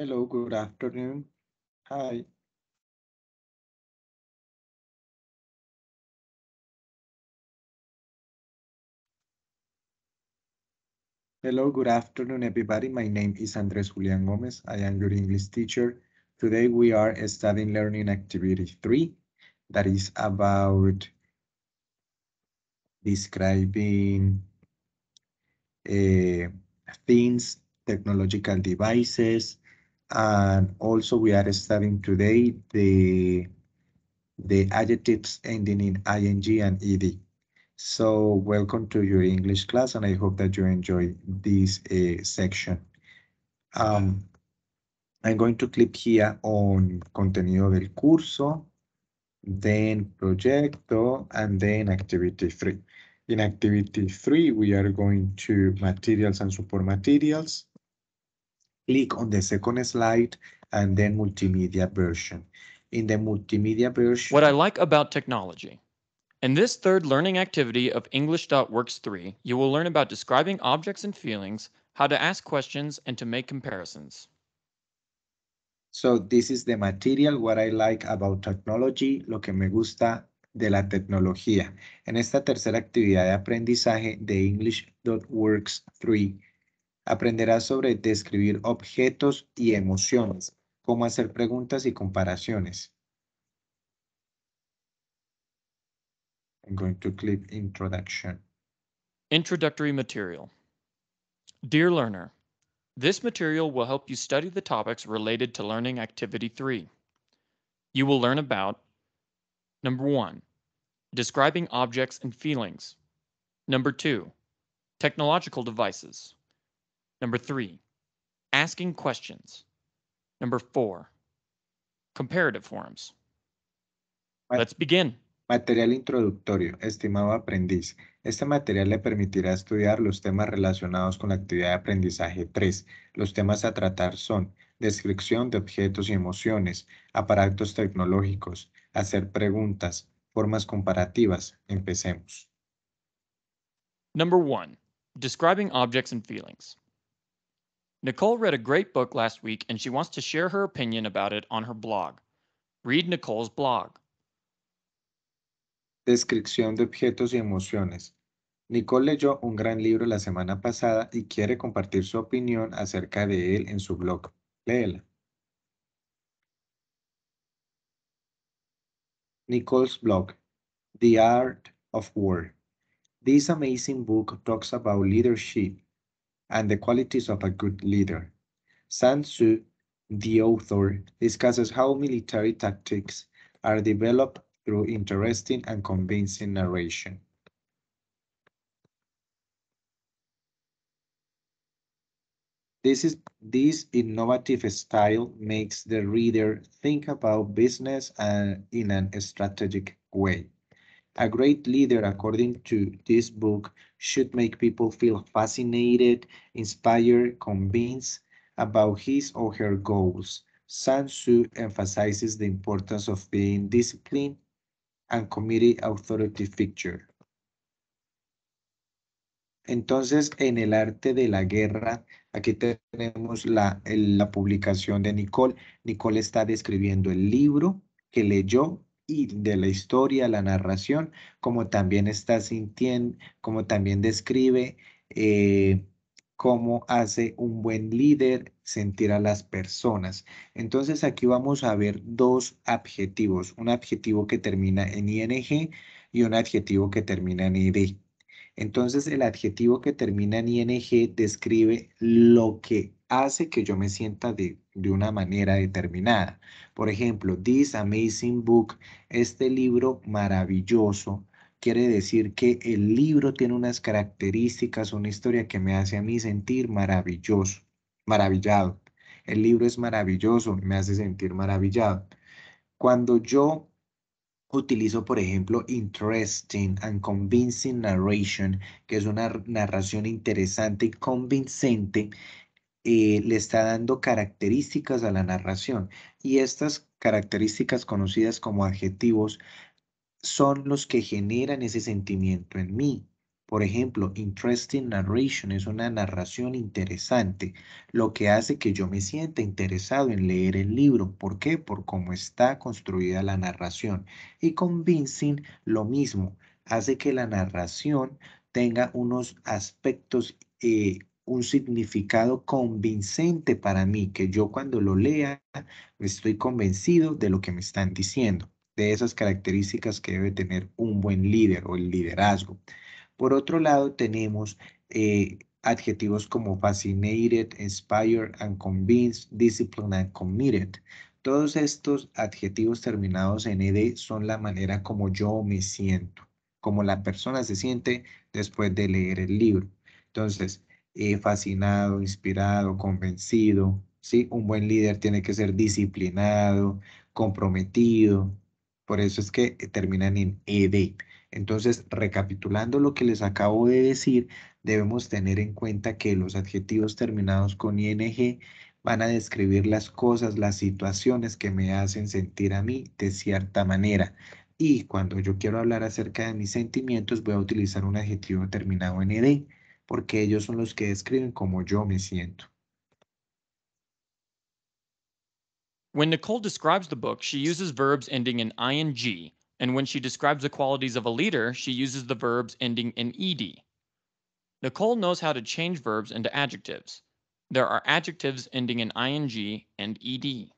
Hello, good afternoon. Hi. Hello, good afternoon, everybody. My name is Andres Julian Gomez. I am your English teacher. Today we are studying learning activity three, that is about describing uh, things, technological devices, and also we are studying today the the adjectives ending in ing and ed. So welcome to your English class and I hope that you enjoy this uh, section. Um, I'm going to click here on contenido del curso, then proyecto, and then activity three. In activity three, we are going to materials and support materials. Click on the second slide and then multimedia version. In the multimedia version. What I like about technology. In this third learning activity of English.Works 3, you will learn about describing objects and feelings, how to ask questions, and to make comparisons. So this is the material, what I like about technology, lo que me gusta de la tecnología. En esta tercera actividad de aprendizaje de English.Works 3, Aprenderás sobre describir objetos y emociones, cómo hacer preguntas y comparaciones. I'm going to click introduction. Introductory material. Dear learner, this material will help you study the topics related to learning activity three. You will learn about number one, describing objects and feelings. Number two, technological devices. Number three, asking questions. Number four, comparative forms. Let's begin. Material introductorio, estimado aprendiz. Este material le permitirá estudiar los temas relacionados con la actividad de aprendizaje 3. Los temas a tratar son descripción de objetos y emociones, aparatos tecnológicos, hacer preguntas, formas comparativas. Empecemos. Number one, describing objects and feelings. Nicole read a great book last week and she wants to share her opinion about it on her blog. Read Nicole's blog. Descripción de objetos y emociones. Nicole leyó un gran libro la semana pasada y quiere compartir su opinión acerca de él en su blog. Léela. Nicole's blog, The Art of War. This amazing book talks about leadership, and the qualities of a good leader. Sun Tzu, the author, discusses how military tactics are developed through interesting and convincing narration. This, is, this innovative style makes the reader think about business and uh, in an strategic way. A great leader, according to this book, should make people feel fascinated, inspired, convinced about his or her goals. Sun Tzu emphasizes the importance of being disciplined and committed authority figure. Entonces, en el arte de la guerra, aquí tenemos la, la publicación de Nicole. Nicole está describiendo el libro que leyó y de la historia, la narración, como también está sintiendo, como también describe eh, cómo hace un buen líder sentir a las personas. Entonces aquí vamos a ver dos adjetivos, un adjetivo que termina en ing y un adjetivo que termina en id. Entonces el adjetivo que termina en ing describe lo que hace que yo me sienta de, una manera determinada. Por ejemplo, This Amazing Book, este libro maravilloso, quiere decir que el libro tiene unas características, una historia que me hace a mí sentir maravilloso, maravillado. El libro es maravilloso, me hace sentir maravillado. Cuando yo utilizo, por ejemplo, interesting and convincing narration, que es una narración interesante y convincente, eh, le está dando características a la narración y estas características conocidas como adjetivos son los que generan ese sentimiento en mí. Por ejemplo, interesting narration es una narración interesante, lo que hace que yo me sienta interesado en leer el libro. ¿Por qué? Por cómo está construida la narración. Y convincing, lo mismo, hace que la narración tenga unos aspectos eh, un significado convincente para mí, que yo cuando lo lea estoy convencido de lo que me están diciendo, de esas características que debe tener un buen líder o el liderazgo. Por otro lado, tenemos eh, adjetivos como fascinated, inspired and convinced, disciplined and committed. Todos estos adjetivos terminados en ed son la manera como yo me siento, como la persona se siente después de leer el libro. Entonces, eh, fascinado, inspirado, convencido. ¿sí? Un buen líder tiene que ser disciplinado, comprometido. Por eso es que eh, terminan en ED. Entonces, recapitulando lo que les acabo de decir, debemos tener en cuenta que los adjetivos terminados con ing van a describir las cosas, las situaciones que me hacen sentir a mí de cierta manera. Y cuando yo quiero hablar acerca de mis sentimientos, voy a utilizar un adjetivo terminado en ed. porque ellos son los que describen cómo yo me siento. When Nicole describes the book, she uses verbs ending in ing, and when she describes the qualities of a leader, she uses the verbs ending in ed. Nicole knows how to change verbs into adjectives. There are adjectives ending in ing and ed.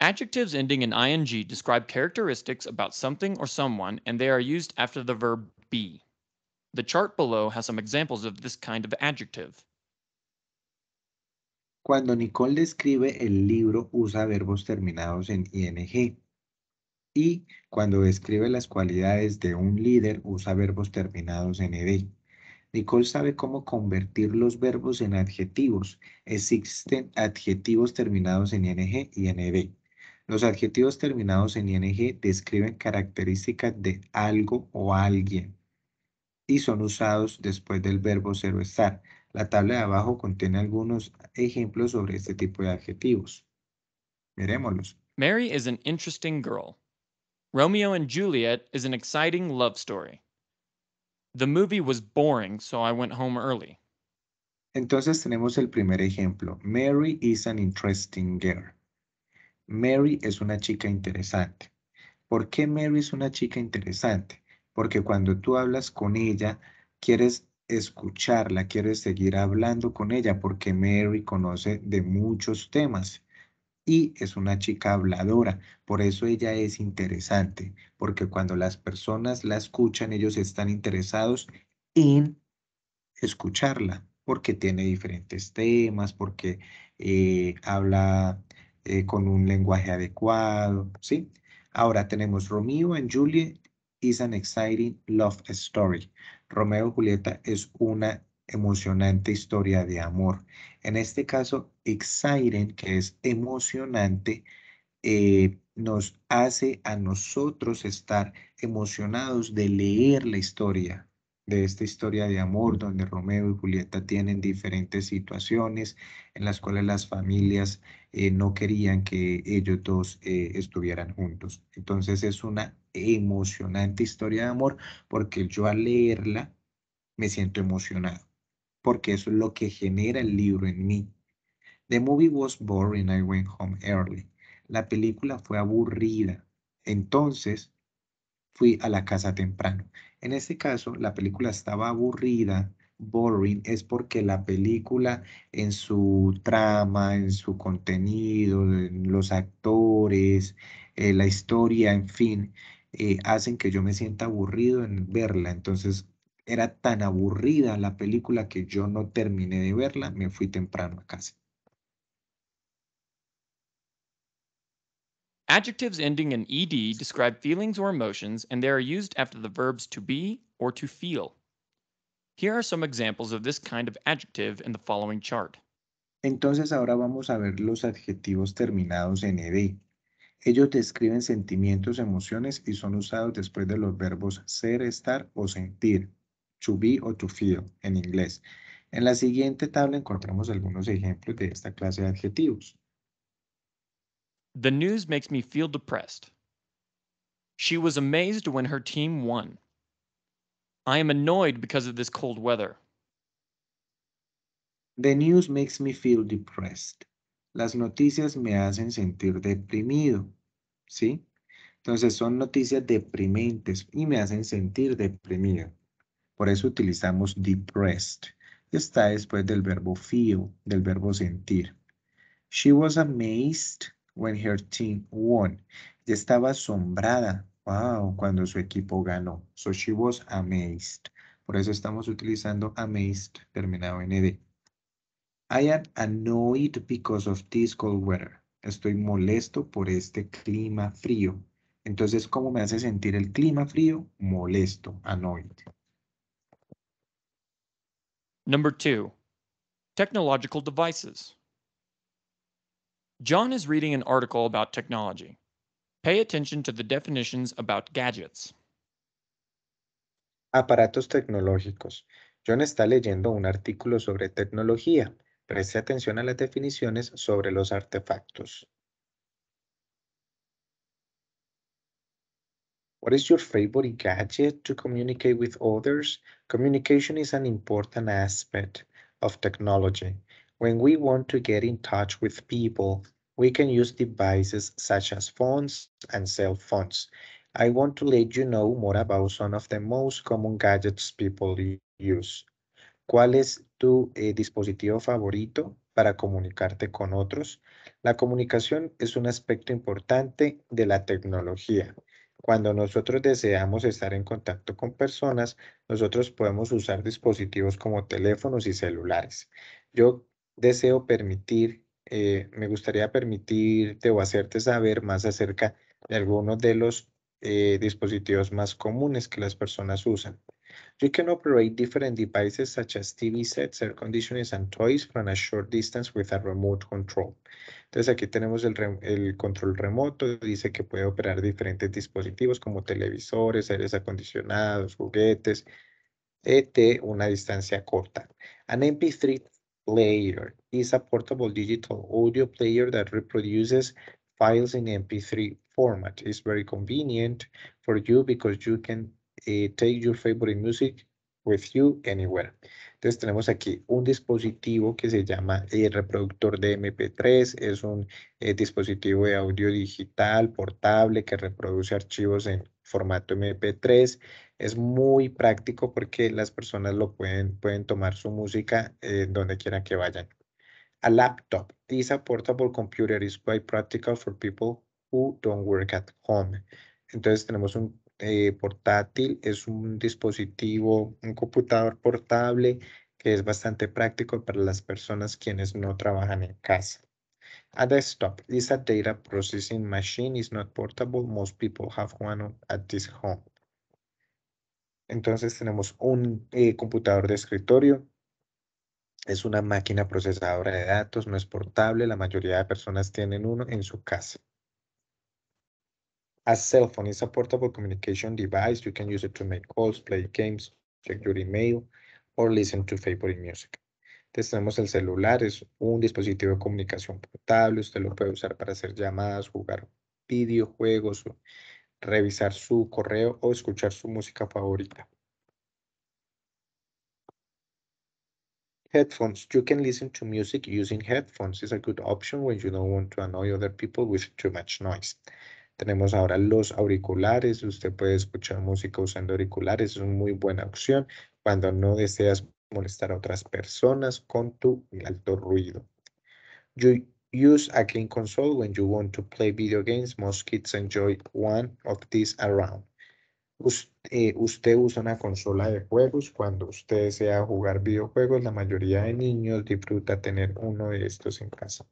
Adjectives ending in ing describe characteristics about something or someone, and they are used after the verb be. The chart below has some examples of this kind of adjective. Cuando Nicole describe el libro usa verbos terminados en ing. Y cuando describe las cualidades de un líder usa verbos terminados en ed. Nicole sabe cómo convertir los verbos en adjetivos. Existen adjetivos terminados en ing y en ED. Los adjetivos terminados en ing describen características de algo o alguien y son usados después del verbo ser o estar. La tabla de abajo contiene algunos ejemplos sobre este tipo de adjetivos. Miremoslos. Mary is an interesting girl. Romeo and Juliet is an exciting love story. The movie was boring, so I went home early. Entonces tenemos el primer ejemplo. Mary is an interesting girl. Mary es una chica interesante. ¿Por qué Mary es una chica interesante? porque cuando tú hablas con ella, quieres escucharla, quieres seguir hablando con ella, porque Mary conoce de muchos temas y es una chica habladora, por eso ella es interesante, porque cuando las personas la escuchan, ellos están interesados en escucharla, porque tiene diferentes temas, porque eh, habla eh, con un lenguaje adecuado, ¿sí? Ahora tenemos Romeo y Juliet is exciting love story. Romeo y Julieta es una emocionante historia de amor. En este caso, exciting, que es emocionante, eh, nos hace a nosotros estar emocionados de leer la historia, de esta historia de amor donde Romeo y Julieta tienen diferentes situaciones en las cuales las familias eh, no querían que ellos dos eh, estuvieran juntos. Entonces es una emocionante historia de amor porque yo al leerla me siento emocionado, porque eso es lo que genera el libro en mí. The movie was boring, I went home early. La película fue aburrida, entonces fui a la casa temprano. En este caso, la película estaba aburrida, boring, es porque la película en su trama, en su contenido, en los actores, eh, la historia, en fin, eh, hacen que yo me sienta aburrido en verla. Entonces era tan aburrida la película que yo no terminé de verla, me fui temprano a casa. Adjectives ending in ed describe feelings or emotions, and they are used after the verbs to be or to feel. Here are some examples of this kind of adjective in the following chart. Entonces ahora vamos a ver los adjetivos terminados en ed. Ellos describen sentimientos, emociones y son usados después de los verbos ser, estar o sentir, to be o to feel en inglés. En la siguiente tabla encontramos algunos ejemplos de esta clase de adjetivos. The news makes me feel depressed. She was amazed when her team won. I am annoyed because of this cold weather. The news makes me feel depressed. Las noticias me hacen sentir deprimido, ¿sí? Entonces son noticias deprimentes y me hacen sentir deprimido. Por eso utilizamos depressed. Está después del verbo feel, del verbo sentir. She was amazed when her team won. Ya estaba asombrada, wow, cuando su equipo ganó. So she was amazed. Por eso estamos utilizando amazed terminado en ed. I am annoyed because of this cold weather. Estoy molesto por este clima frío. Entonces, ¿cómo me hace sentir el clima frío? Molesto, annoyed. Number two, technological devices. John is reading an article about technology. Pay attention to the definitions about gadgets. Aparatos tecnológicos. John está leyendo un artículo sobre tecnología. Preste atención a las definiciones sobre los artefactos. What is your favorite gadget to communicate with others? Communication is an important aspect of technology. When we want to get in touch with people, we can use devices such as phones and cell phones. I want to let you know more about some of the most common gadgets people use. ¿Cuál es tu eh, dispositivo favorito para comunicarte con otros? La comunicación es un aspecto importante de la tecnología. Cuando nosotros deseamos estar en contacto con personas, nosotros podemos usar dispositivos como teléfonos y celulares. Yo deseo permitir, eh, me gustaría permitirte o hacerte saber más acerca de algunos de los eh, dispositivos más comunes que las personas usan. You can operate different devices such as TV sets, air conditioners, and toys from a short distance with a remote control. Entonces aquí tenemos el, el control remoto, dice que puede operar diferentes dispositivos como televisores, aires acondicionados, juguetes, de una distancia corta. An MP3 player is a portable digital audio player that reproduces files in MP3 format. It's very convenient for you because you can take your favorite music with you anywhere. Entonces tenemos aquí un dispositivo que se llama el eh, reproductor de MP3. Es un eh, dispositivo de audio digital portable que reproduce archivos en formato MP3. Es muy práctico porque las personas lo pueden, pueden tomar su música eh, donde quieran que vayan. A laptop. This portable computer is quite practical for people who don't work at home. Entonces tenemos un eh, portátil, es un dispositivo, un computador portable que es bastante práctico para las personas quienes no trabajan en casa. A desktop is a data processing machine, is not portable, most people have one at this home. Entonces tenemos un eh, computador de escritorio, es una máquina procesadora de datos, no es portable, la mayoría de personas tienen uno en su casa a cell phone is a portable communication device. You can use it to make calls, play games, check your email, or listen to favorite music. Entonces tenemos el celular, es un dispositivo de comunicación portable. Usted lo puede usar para hacer llamadas, jugar videojuegos, revisar su correo o escuchar su música favorita. Headphones. You can listen to music using headphones. It's a good option when you don't want to annoy other people with too much noise. Tenemos ahora los auriculares, usted puede escuchar música usando auriculares, es una muy buena opción cuando no deseas molestar a otras personas con tu alto ruido. You use a game console when you want to play video games. Most kids enjoy one of these around. Usted, eh, usted usa una consola de juegos cuando usted desea jugar videojuegos. La mayoría de niños disfruta tener uno de estos en casa.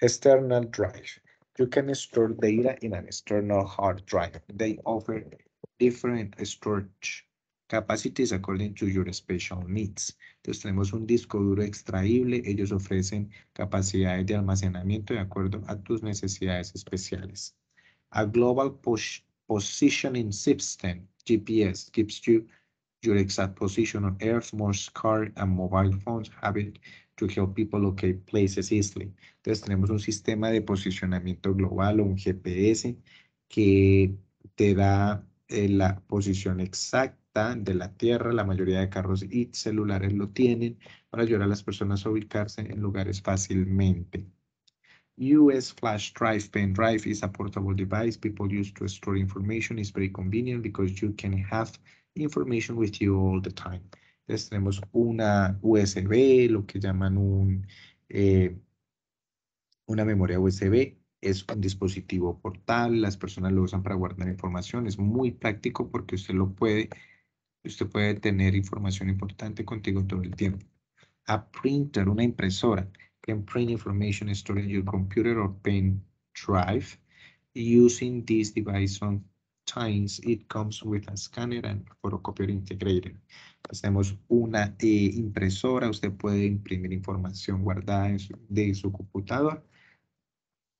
External Drive. You can store data in an external hard drive. They offer different storage capacities according to your special needs. Entonces tenemos un disco duro extraíble, ellos ofrecen capacidades de almacenamiento de acuerdo a tus necesidades especiales. A Global Positioning System, GPS, gives you your exact position on Earth, Most cars and mobile phones have it to help people locate places easily. Entonces tenemos un sistema de posicionamiento global o un GPS que te da eh, la posición exacta de la Tierra. La mayoría de carros y celulares lo tienen para ayudar a las personas a ubicarse en lugares fácilmente. US flash drive pen drive is a portable device people use to store information. It's very convenient because you can have information with you all the time. Entonces tenemos una USB, lo que llaman un, eh, una memoria USB. Es un dispositivo portal, las personas lo usan para guardar información. Es muy práctico porque usted lo puede, usted puede tener información importante contigo todo el tiempo. A printer, una impresora, can print information stored in your computer or pen drive using this device on times it comes with a scanner and photocopier integrated. Hacemos una eh, impresora, usted puede imprimir información guardada de su computadora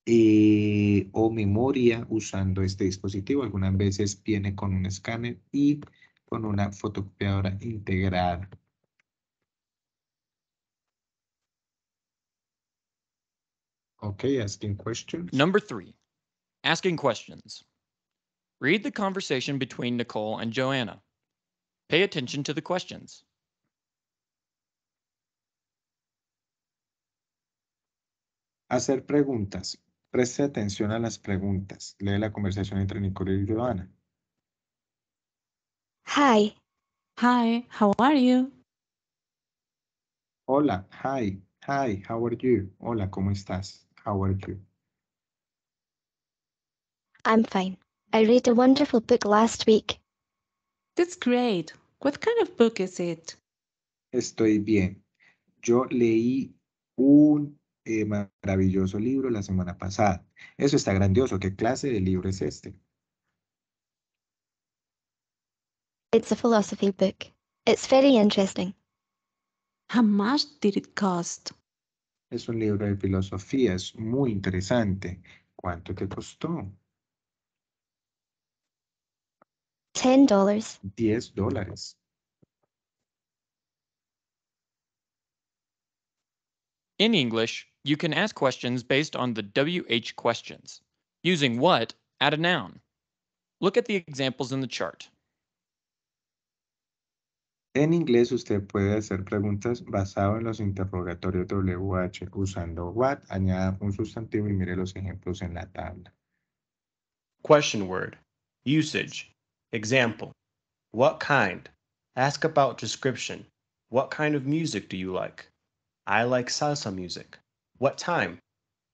eh, o memoria usando este dispositivo. Algunas veces viene con un escáner y con una fotocopiadora integrada. Okay, asking questions. Number three, asking questions. Read the conversation between Nicole and Joanna. Pay attention to the questions. Hacer preguntas. Preste atención a las preguntas. Lee la conversación entre Nicole y Joanna. Hi. Hi, how are you? Hola, hi. Hi, how are you? Hola, ¿cómo estás? How are you? I'm fine. I read a wonderful book last week. That's great. What kind of book is it? Estoy bien. Yo leí un eh, maravilloso libro la semana pasada. Eso está grandioso. ¿Qué clase de libro es este? It's a philosophy book. It's very interesting. How much did it cost? Es un libro de filosofía. Es muy interesante. ¿Cuánto te costó? Ten dólares. Diez dólares. In English, you can ask questions based on the WH questions. Using what add a noun. Look at the examples in the chart. En inglés, usted puede hacer preguntas basado en los interrogatorios WH usando what, añada un sustantivo y mire los ejemplos en la tabla. Question word. Usage. Example: What kind? Ask about description. What kind of music do you like? I like salsa music. What time?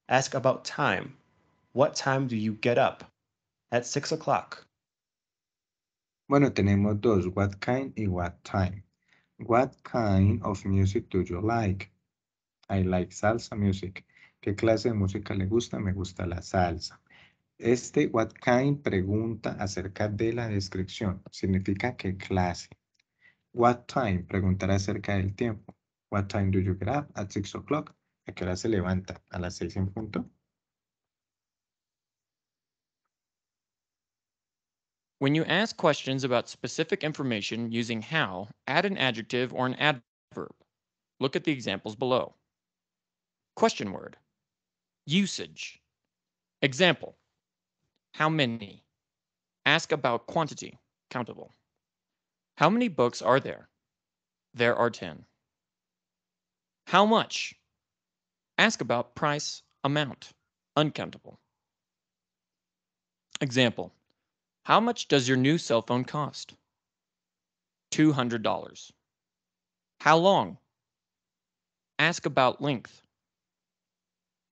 Ask about time. What time do you get up? At six o'clock. Bueno, tenemos dos, what kind y what time. What kind of music do you like? I like salsa music. ¿Qué clase de música le gusta? Me gusta la salsa. Este what kind pregunta acerca de la descripción. Significa que clase. What time preguntará acerca del tiempo. What time do you get up? At 6 o'clock. ¿A qué hora se levanta? A las 6 en punto. When you ask questions about specific information using how, add an adjective or an adverb. Look at the examples below. Question word. Usage. Example. How many? Ask about quantity, countable. How many books are there? There are 10. How much? Ask about price, amount, uncountable. Example How much does your new cell phone cost? $200. How long? Ask about length,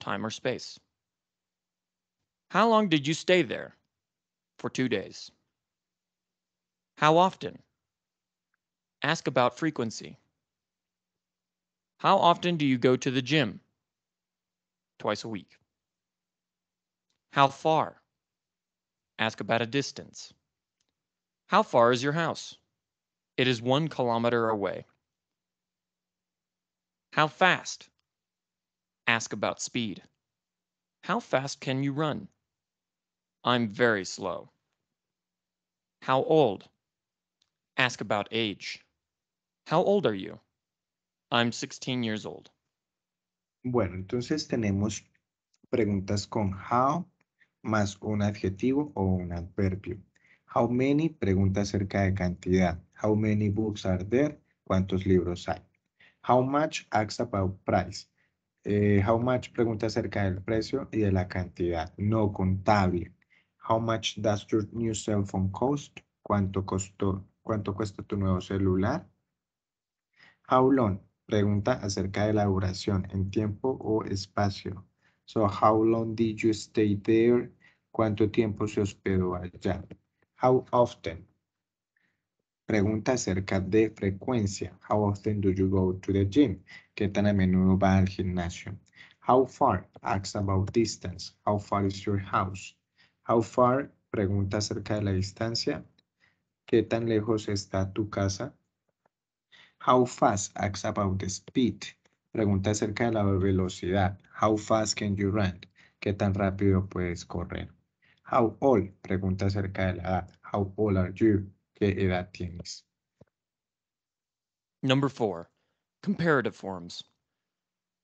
time or space. How long did you stay there? For two days. How often? Ask about frequency. How often do you go to the gym? Twice a week. How far? Ask about a distance. How far is your house? It is one kilometer away. How fast? Ask about speed. How fast can you run? I'm very slow. How old? Ask about age. How old are you? I'm 16 years old. Bueno, entonces tenemos preguntas con how más un adjetivo o un adverbio. How many pregunta acerca de cantidad. How many books are there? ¿Cuántos libros hay? How much asks about price. Eh, how much pregunta acerca del precio y de la cantidad, no contable. How much does your new cell phone cost? ¿Cuánto costó? ¿Cuánto cuesta tu nuevo celular? How long? Pregunta acerca de la duración en tiempo o espacio. So, how long did you stay there? ¿Cuánto tiempo se hospedó allá? How often? Pregunta acerca de frecuencia. How often do you go to the gym? ¿Qué tan a menudo va al gimnasio? How far? Asks about distance. How far is your house? How far pregunta acerca de la distancia. ¿Qué tan lejos está tu casa? How fast Ask about the speed. Pregunta acerca de la velocidad. How fast can you run? ¿Qué tan rápido puedes correr? How old? Pregunta acerca de la edad. How old are you? ¿Qué edad tienes? Number four, comparative forms.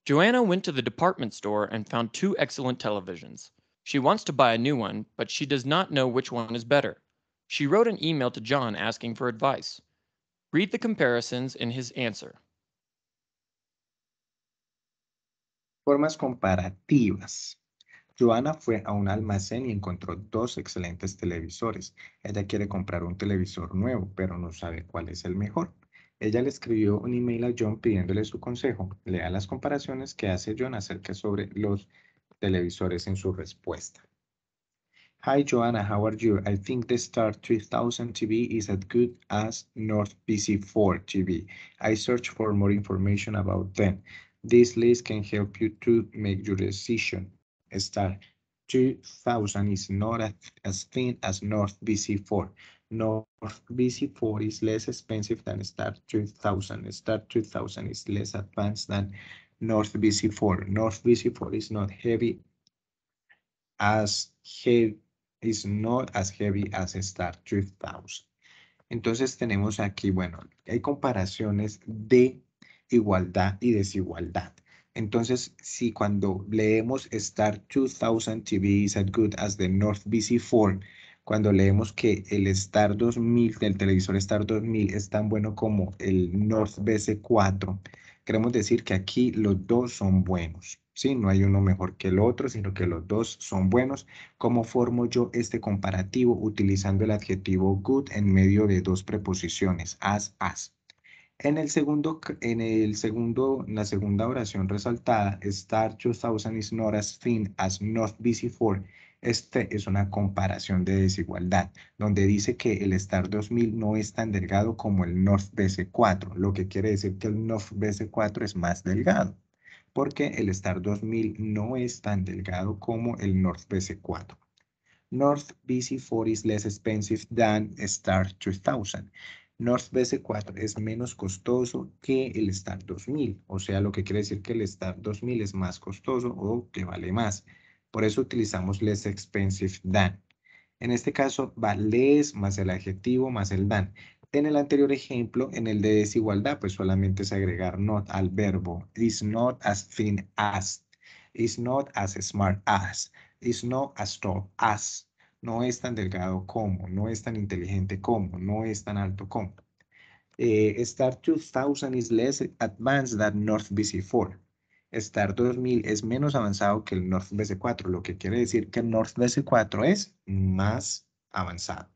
Joanna went to the department store and found two excellent televisions. She wants to buy a new one, but she does not know which one is better. She wrote an email to John asking for advice. Read the comparisons in his answer. Formas comparativas. Joana fue a un almacén y encontró dos excelentes televisores. Ella quiere comprar un televisor nuevo, pero no sabe cuál es el mejor. Ella le escribió un email a John pidiéndole su consejo. Lea las comparaciones que hace John acerca sobre los televisores en su respuesta. Hi Joanna, how are you? I think the Star 3000 TV is as good as North PC4 TV. I searched for more information about them. This list can help you to make your decision. Star 2000 is not as, as thin as North BC4. North BC4 is less expensive than Star 2000. Star 2000 is less advanced than North BC4. North BC4 is not heavy as heavy is not as heavy as Star 3000. Entonces tenemos aquí, bueno, hay comparaciones de igualdad y desigualdad. Entonces, si cuando leemos Star 2000 TV is as good as the North BC4, cuando leemos que el Star 2000 del televisor Star 2000 es tan bueno como el North BC4, queremos decir que aquí los dos son buenos. ¿sí? No hay uno mejor que el otro, sino que los dos son buenos. ¿Cómo formo yo este comparativo? Utilizando el adjetivo good en medio de dos preposiciones, as, as. En el segundo, en el segundo, la segunda oración resaltada, Star 2000 is not as thin as not busy for este es una comparación de desigualdad, donde dice que el Star 2000 no es tan delgado como el North BC4, lo que quiere decir que el North BC4 es más delgado, porque el Star 2000 no es tan delgado como el North BC4. North BC4 is less expensive than Star 2000. North BC4 es menos costoso que el Star 2000, o sea, lo que quiere decir que el Star 2000 es más costoso o que vale más. Por eso utilizamos less expensive than. En este caso va less más el adjetivo más el than. En el anterior ejemplo, en el de desigualdad, pues solamente es agregar not al verbo. Is not as thin as. Is not as smart as. Is not as tall as. No es tan delgado como. No es tan inteligente como. No es tan alto como. Eh, Start 2000 is less advanced than North BC4. Star 2000 es menos avanzado que el North BC4, lo que quiere decir que el North BC4 es más avanzado.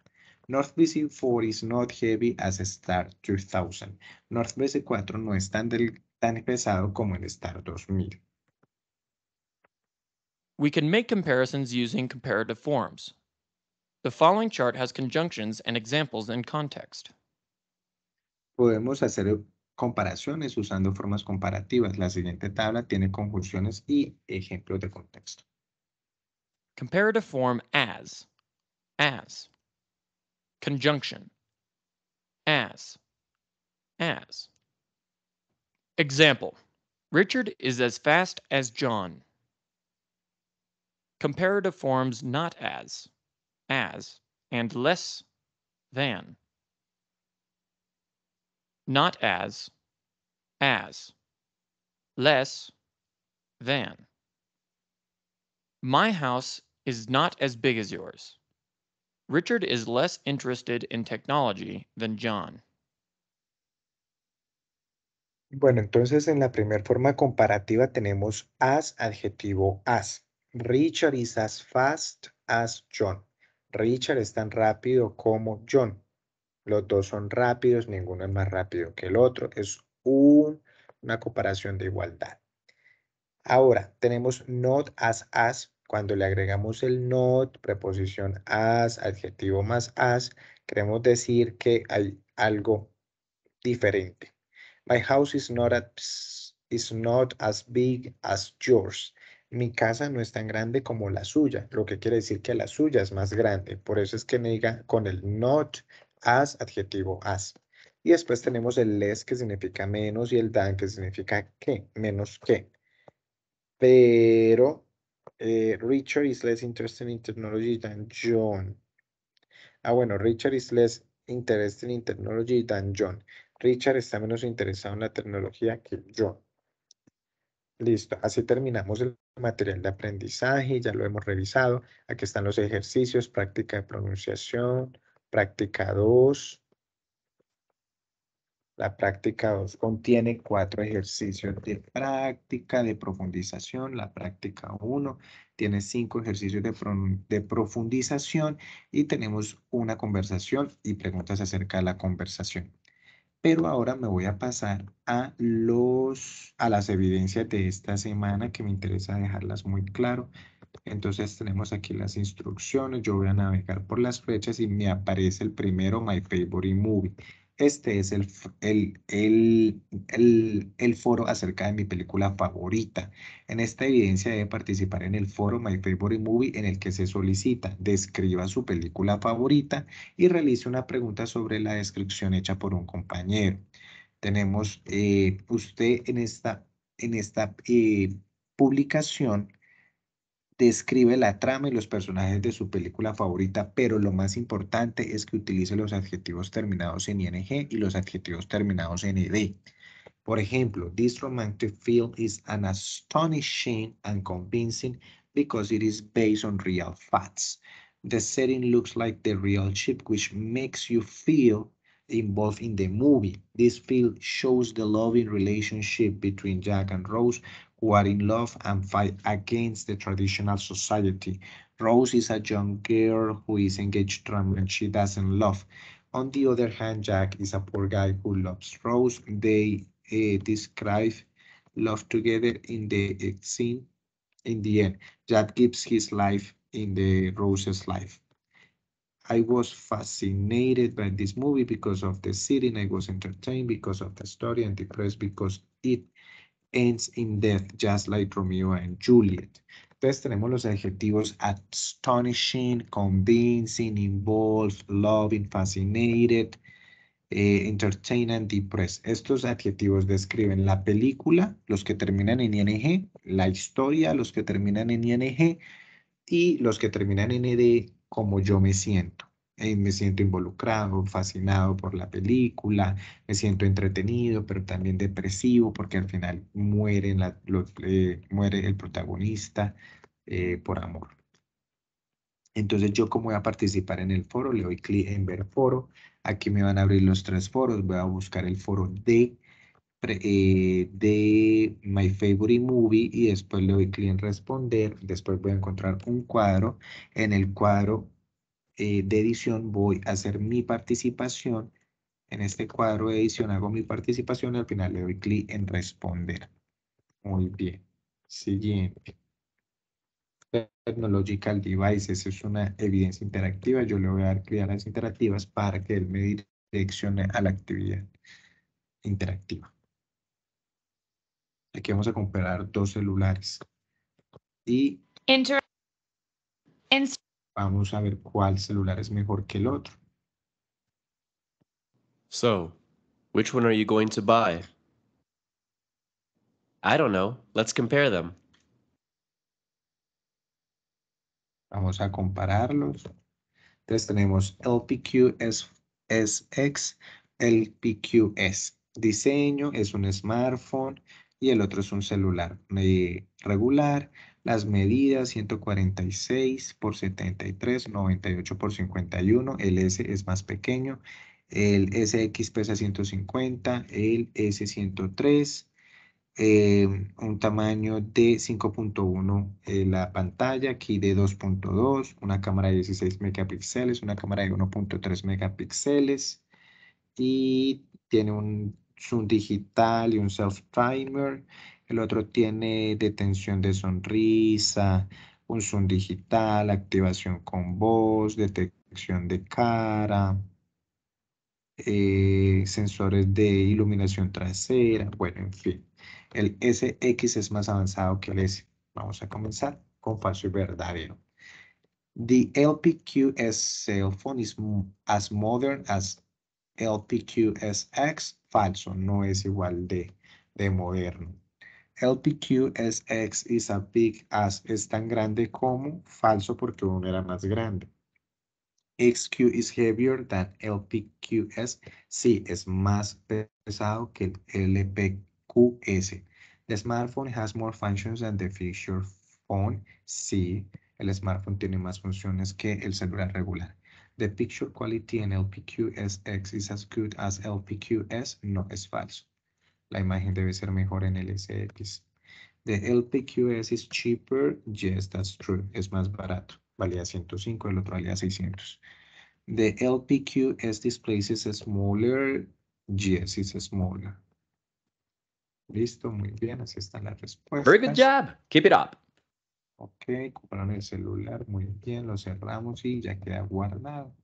North BC4 is not heavy as Star 2000. North BC4 no es tan, del, tan pesado como el Star 2000. We can make comparisons using comparative forms. The following chart has conjunctions and examples in context. Podemos hacer comparaciones usando formas comparativas. La siguiente tabla tiene conjunciones y ejemplos de contexto. Comparative form as, as, conjunction, as, as. Example, Richard is as fast as John. Comparative forms not as, as, and less than. not as, as, less than. My house is not as big as yours. Richard is less interested in technology than John. Bueno, entonces en la primera forma comparativa tenemos as, adjetivo as. Richard is as fast as John. Richard es tan rápido como John. Los dos son rápidos, ninguno es más rápido que el otro. Es una comparación de igualdad. Ahora, tenemos not as as. Cuando le agregamos el not, preposición as, adjetivo más as, queremos decir que hay algo diferente. My house is not, as, is not as big as yours. Mi casa no es tan grande como la suya, lo que quiere decir que la suya es más grande. Por eso es que me diga con el not as, adjetivo as. Y después tenemos el less que significa menos y el than que significa que, menos que. Pero eh, Richard is less interested in technology than John. Ah, bueno, Richard is less interested in technology than John. Richard está menos interesado en la tecnología que John. Listo, así terminamos el material de aprendizaje, ya lo hemos revisado. Aquí están los ejercicios, práctica de pronunciación, práctica 2. La práctica 2 contiene cuatro ejercicios de práctica, de profundización. La práctica 1 tiene cinco ejercicios de, de profundización y tenemos una conversación y preguntas acerca de la conversación. Pero ahora me voy a pasar a, los, a las evidencias de esta semana que me interesa dejarlas muy claro. Entonces tenemos aquí las instrucciones, yo voy a navegar por las flechas y me aparece el primero My Favorite Movie. Este es el, el, el, foro acerca de mi película favorita. En esta evidencia debe participar en el foro My Favorite Movie en el que se solicita describa su película favorita y realice una pregunta sobre la descripción hecha por un compañero. Tenemos eh, usted en esta, en esta eh, publicación describe la trama y los personajes de su película favorita, pero lo más importante es que utilice los adjetivos terminados en ing y los adjetivos terminados en ed. Por ejemplo, this romantic film is an astonishing and convincing because it is based on real facts. The setting looks like the real ship, which makes you feel involved in the movie. This film shows the loving relationship between Jack and Rose, who are in love and fight against the traditional society. Rose is a young girl who is engaged to him and she doesn't love. On the other hand, Jack is a poor guy who loves Rose. They uh, describe love together in the scene. In the end, Jack gives his life in the Rose's life. I was fascinated by this movie because of the setting. I was entertained because of the story and depressed because it ends in death, just like Romeo and Juliet. Entonces tenemos los adjetivos astonishing, convincing, involved, loving, fascinated, eh, entertaining, depressed. Estos adjetivos describen la película, los que terminan en ing, la historia, los que terminan en ing, y los que terminan en ed, como yo me siento. Eh, me siento involucrado, fascinado por la película, me siento entretenido, pero también depresivo porque al final muere, eh, muere el protagonista eh, por amor. Entonces yo como voy a participar en el foro, le doy clic en ver foro. Aquí me van a abrir los tres foros. Voy a buscar el foro de, de My Favorite Movie y después le doy clic en responder. Después voy a encontrar un cuadro. En el cuadro eh, de edición voy a hacer mi participación. En este cuadro de edición hago mi participación y al final le doy clic en responder. Muy bien. Siguiente. Technological Devices es una evidencia interactiva. Yo le voy a dar clic a las interactivas para que él me direccione a la actividad interactiva. Aquí vamos a comparar dos celulares. Y... Inter vamos a ver cuál celular es mejor que el otro. So, which one are you going to buy? I don't know. Let's compare them. Vamos a compararlos. Entonces tenemos LPQSX, LPQS. Diseño es un smartphone y el otro es un celular eh, regular. Las medidas 146 x 73, 98 x 51, el S es más pequeño, el SX pesa 150, el S103, em, un tamaño de 5.1 eh, la pantalla, aquí de 2.2, una cámara de 16 megapíxeles, una cámara de 1.3 megapíxeles y tiene un zoom digital y un self-timer el otro tiene detención de sonrisa, un zoom digital, activación con voz, detección de cara, eh, sensores de iluminación trasera, bueno, en fin. El SX es más avanzado que el S. Vamos a comenzar con falso y verdadero. The LPQS cell phone is as modern as LPQSX. Falso, no es igual de, de moderno. LPQSX is as big as es tan grande como falso porque uno era más grande. XQ is heavier than LPQS. Sí, es más pesado que el LPQS. The smartphone has more functions than the feature phone. Sí, el smartphone tiene más funciones que el celular regular. The picture quality in LPQSX is as good as LPQS. No, es falso. La imagen debe ser mejor en el SX. The LPQS is cheaper. Yes, that's true. Es más barato. Valía 105, el otro valía 600. The LPQS displays is smaller. Yes, it's smaller. Listo, muy bien. Así está la respuesta. Very good job. Keep it up. Ok, compraron el celular. Muy bien, lo cerramos y ya queda guardado.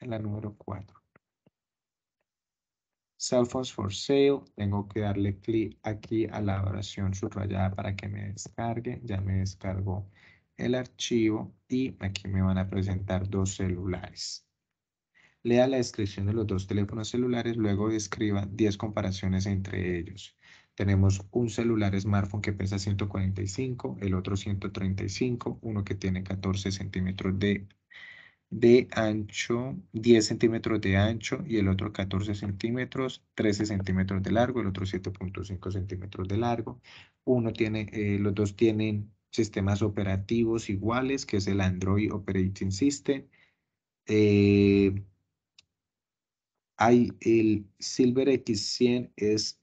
En la número 4. Cell phones for sale. Tengo que darle clic aquí a la oración subrayada para que me descargue. Ya me descargó el archivo y aquí me van a presentar dos celulares. Lea la descripción de los dos teléfonos celulares, luego escriba 10 comparaciones entre ellos. Tenemos un celular smartphone que pesa 145, el otro 135, uno que tiene 14 centímetros de de ancho, 10 centímetros de ancho y el otro 14 centímetros, 13 centímetros de largo, el otro 7.5 centímetros de largo. Uno tiene, eh, los dos tienen sistemas operativos iguales, que es el Android Operating System. Eh, hay el Silver X100 es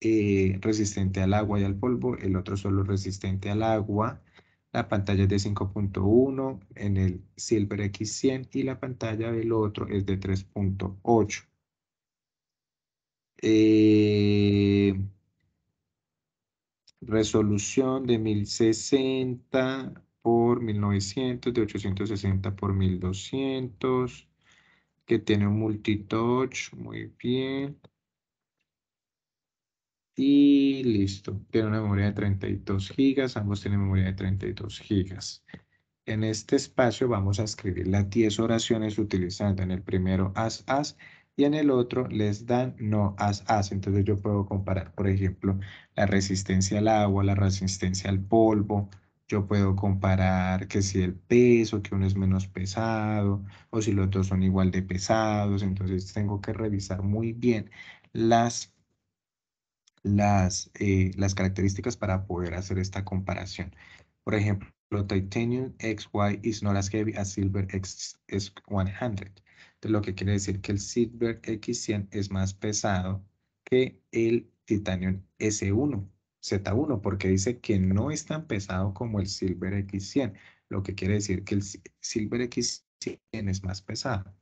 eh, resistente al agua y al polvo, el otro solo resistente al agua la pantalla es de 5.1 en el Silver X100 y la pantalla del otro es de 3.8. Eh, resolución de 1060 por 1900, de 860 por 1200, que tiene un multitouch, muy bien. Y listo. Tiene una memoria de 32 gigas. Ambos tienen memoria de 32 gigas. En este espacio vamos a escribir las 10 oraciones utilizando en el primero as, as y en el otro les dan no as, as. Entonces yo puedo comparar, por ejemplo, la resistencia al agua, la resistencia al polvo. Yo puedo comparar que si el peso, que uno es menos pesado, o si los dos son igual de pesados. Entonces tengo que revisar muy bien las eh, las, características para poder hacer esta comparación. Por ejemplo, titanium XY is not as heavy as silver X, 100 Entonces, lo que quiere decir que el silver X100 es más pesado que el titanium S1, Z1, porque dice que no es tan pesado como el silver X100, lo que quiere decir que el silver X100 es más pesado.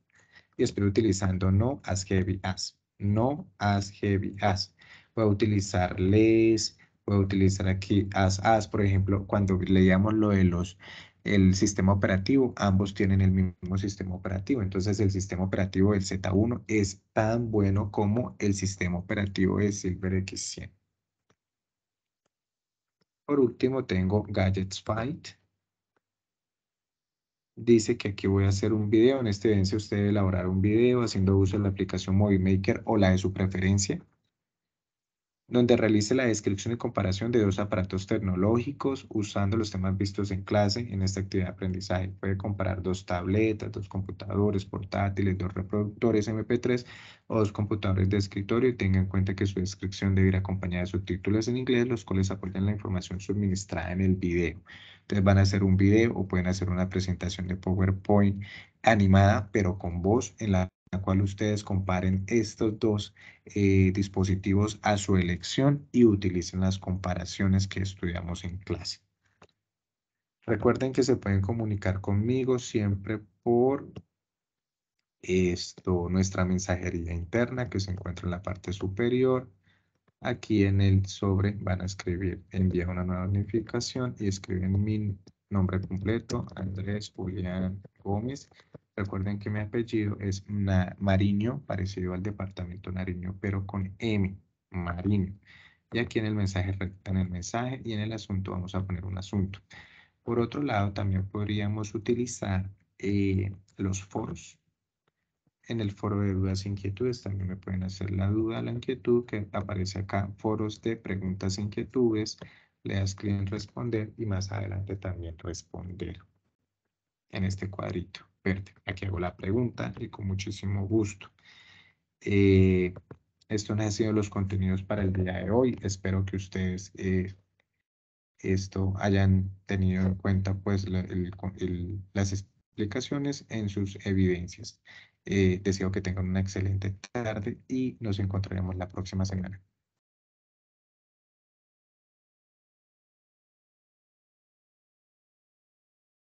Y estoy utilizando no as heavy as, no as heavy as puedo utilizar les, puedo utilizar aquí as, as, por ejemplo, cuando leíamos lo de los el sistema operativo, ambos tienen el mismo sistema operativo. Entonces, el sistema operativo del Z1 es tan bueno como el sistema operativo de Silver x 100 Por último, tengo Gadgets Fight Dice que aquí voy a hacer un video. En este si usted elaborar un video haciendo uso de la aplicación Movie Maker o la de su preferencia donde realice la descripción y comparación de dos aparatos tecnológicos usando los temas vistos en clase en esta actividad de aprendizaje. Puede comparar dos tabletas, dos computadores portátiles, dos reproductores MP3 o dos computadores de escritorio y tenga en cuenta que su descripción debe ir acompañada de subtítulos en inglés, los cuales apoyan la información suministrada en el video. Entonces van a hacer un video o pueden hacer una presentación de PowerPoint animada, pero con voz en la la cual ustedes comparen estos dos eh, dispositivos a su elección y utilicen las comparaciones que estudiamos en clase. Recuerden que se pueden comunicar conmigo siempre por esto, nuestra mensajería interna que se encuentra en la parte superior. Aquí en el sobre van a escribir, envía una nueva notificación y escriben mi nombre completo, Andrés Julián Gómez. Recuerden que mi apellido es Mariño, parecido al departamento Nariño, pero con M, Mariño. Y aquí en el mensaje en el mensaje y en el asunto vamos a poner un asunto. Por otro lado, también podríamos utilizar eh, los foros. En el foro de dudas e inquietudes también me pueden hacer la duda, la inquietud que aparece acá, foros de preguntas e inquietudes. Le das clic en responder y más adelante también responder en este cuadrito. Aquí hago la pregunta y con muchísimo gusto. Eh, esto han sido los contenidos para el día de hoy. Espero que ustedes eh, esto hayan tenido en cuenta pues las explicaciones en sus evidencias. Eh, deseo que tengan una excelente tarde y nos encontraremos la próxima semana.